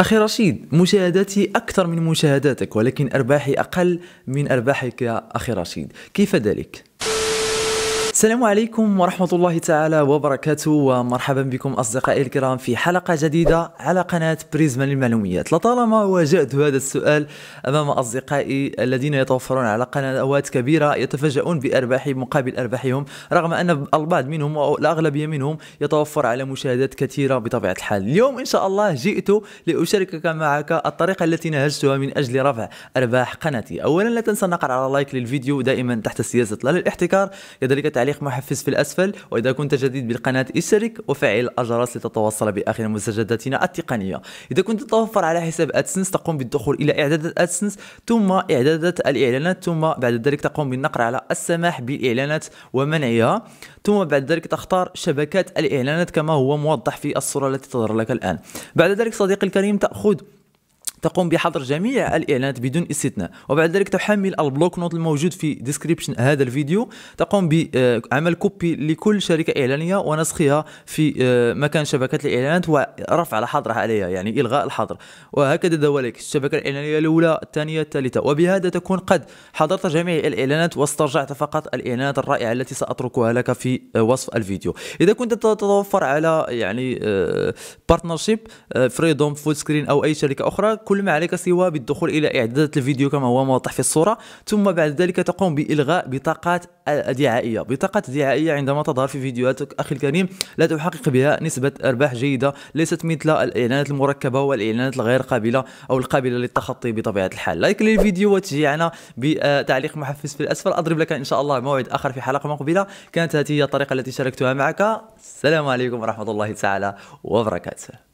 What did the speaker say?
أخي رشيد مشاهداتي أكثر من مشاهداتك ولكن أرباحي أقل من أرباحك أخي رشيد كيف ذلك؟ السلام عليكم ورحمة الله تعالى وبركاته ومرحبا بكم أصدقائي الكرام في حلقة جديدة على قناة بريزما للمعلوميات لطالما واجهت هذا السؤال أمام أصدقائي الذين يتوفرون على قنوات كبيرة يتفاجؤون بأرباح مقابل أرباحهم رغم أن البعض منهم أو الأغلبية منهم يتوفر على مشاهدات كثيرة بطبيعة الحال اليوم إن شاء الله جئت لأشاركك معك الطريقة التي نهجتها من أجل رفع أرباح قناتي أولا لا تنسى النقر على لايك للفيديو دائما تحت سياسة لا للاحتكار كذلك تعليق تعليق محفز في الأسفل وإذا كنت جديد بالقناة اشترك وفعل الجرس لتتوصل بآخر مستجداتنا التقنية إذا كنت تتوفر على حساب أدسنس تقوم بالدخول إلى إعدادات أدسنس ثم إعدادات الإعلانات ثم بعد ذلك تقوم بالنقر على السماح بالإعلانات ومنعها ثم بعد ذلك تختار شبكات الإعلانات كما هو موضح في الصورة التي تظهر لك الآن بعد ذلك صديقي الكريم تأخذ تقوم بحظر جميع الاعلانات بدون استثناء وبعد ذلك تحمل البلوك نوت الموجود في ديسكريبشن هذا الفيديو تقوم بعمل كوبي لكل شركه اعلانيه ونسخها في آه، مكان شبكه الاعلانات ورفع الحظر عليها يعني الغاء الحظر وهكذا ذلك الشبكه الاعلانيه الاولى الثانيه الثالثه وبهذا تكون قد حضرت جميع الاعلانات واسترجعت فقط الاعلانات الرائعه التي ساتركها لك في آه، وصف الفيديو اذا كنت تتوفر على يعني بارتنرشيب فريدوم فود سكرين او اي شركه اخرى كل كل ما عليك سوى بالدخول إلى إعدادات الفيديو كما هو موضح في الصورة ثم بعد ذلك تقوم بإلغاء بطاقات دعائية بطاقات دعائية عندما تظهر في فيديوهاتك أخي الكريم لا تحقق بها نسبة أرباح جيدة ليست مثل الإعلانات المركبة والإعلانات الغير قابلة أو القابلة للتخطي بطبيعة الحال لايك للفيديو وتشجيعنا بتعليق محفز في الأسفل أضرب لك إن شاء الله موعد آخر في حلقة مقبلة كانت هذه هي الطريقة التي شاركتها معك السلام عليكم ورحمة الله تعالى وبركاته